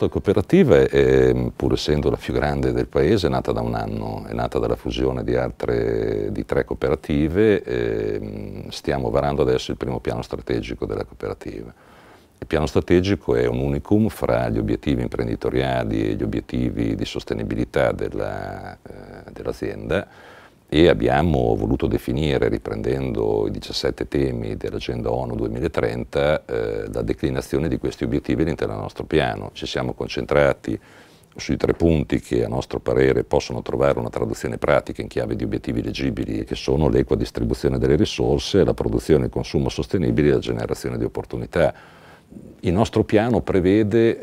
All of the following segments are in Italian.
nostra cooperativa, è, ehm, pur essendo la più grande del paese, è nata da un anno, è nata dalla fusione di, altre, di tre cooperative, ehm, stiamo varando adesso il primo piano strategico della cooperativa. Il piano strategico è un unicum fra gli obiettivi imprenditoriali e gli obiettivi di sostenibilità eh, dell'azienda. Dell e abbiamo voluto definire, riprendendo i 17 temi dell'Agenda ONU 2030, eh, la declinazione di questi obiettivi all'interno del nostro piano. Ci siamo concentrati sui tre punti che a nostro parere possono trovare una traduzione pratica in chiave di obiettivi leggibili, che sono l'equa distribuzione delle risorse, la produzione e il consumo sostenibili e la generazione di opportunità il nostro piano prevede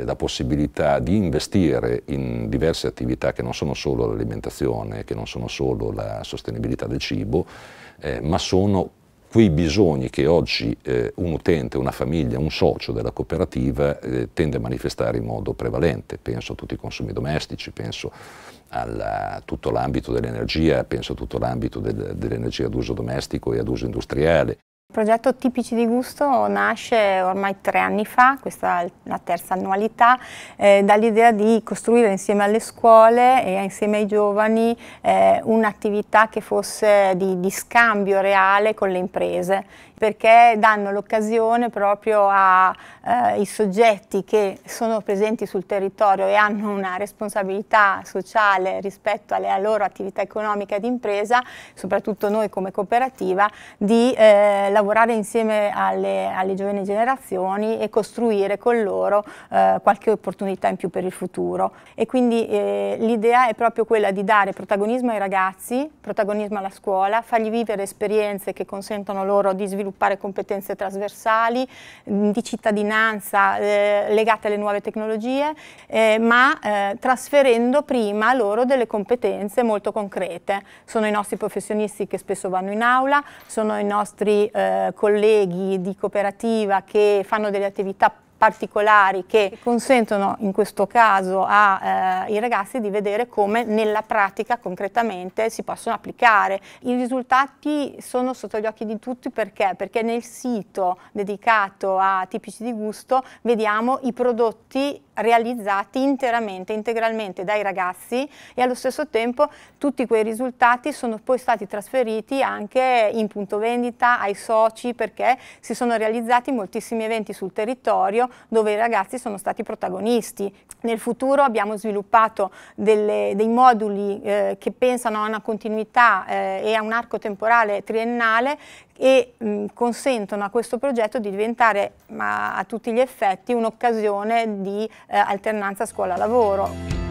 eh, la possibilità di investire in diverse attività che non sono solo l'alimentazione, che non sono solo la sostenibilità del cibo, eh, ma sono quei bisogni che oggi eh, un utente, una famiglia, un socio della cooperativa eh, tende a manifestare in modo prevalente. Penso a tutti i consumi domestici, penso a tutto l'ambito dell'energia, penso a tutto l'ambito del, dell'energia ad uso domestico e ad uso industriale. Il progetto Tipici di Gusto nasce ormai tre anni fa, questa è la terza annualità, eh, dall'idea di costruire insieme alle scuole e insieme ai giovani eh, un'attività che fosse di, di, scambio reale con le imprese perché danno l'occasione proprio ai eh, soggetti che sono presenti sul territorio e hanno una responsabilità sociale rispetto alla loro attività economica di impresa, soprattutto noi come cooperativa, di eh, lavorare insieme alle, alle, giovani generazioni e costruire con loro eh, qualche opportunità in più per il futuro. E quindi eh, l'idea è proprio quella di dare protagonismo ai ragazzi, protagonismo alla scuola, fargli vivere esperienze che consentano loro di sviluppare sviluppare competenze trasversali mm, di cittadinanza eh, legate alle nuove tecnologie, eh, ma eh, trasferendo prima loro delle competenze molto concrete. Sono i nostri professionisti che spesso vanno in aula, sono i nostri eh, colleghi di cooperativa che fanno delle attività particolari che, consentono in questo caso ai eh, ragazzi di vedere come nella pratica concretamente si possono applicare. I risultati sono sotto gli occhi di tutti perché? Perché nel sito dedicato a tipici di gusto vediamo i prodotti realizzati interamente, integralmente dai ragazzi e allo stesso tempo tutti quei risultati sono poi stati trasferiti anche in punto vendita, ai soci perché si sono realizzati moltissimi eventi sul territorio dove i ragazzi sono stati protagonisti. Nel futuro abbiamo sviluppato delle, dei moduli eh, che pensano a una continuità eh, e a un arco temporale triennale e mh, consentono a questo progetto di diventare a, a tutti gli effetti un'occasione di eh, alternanza scuola-lavoro.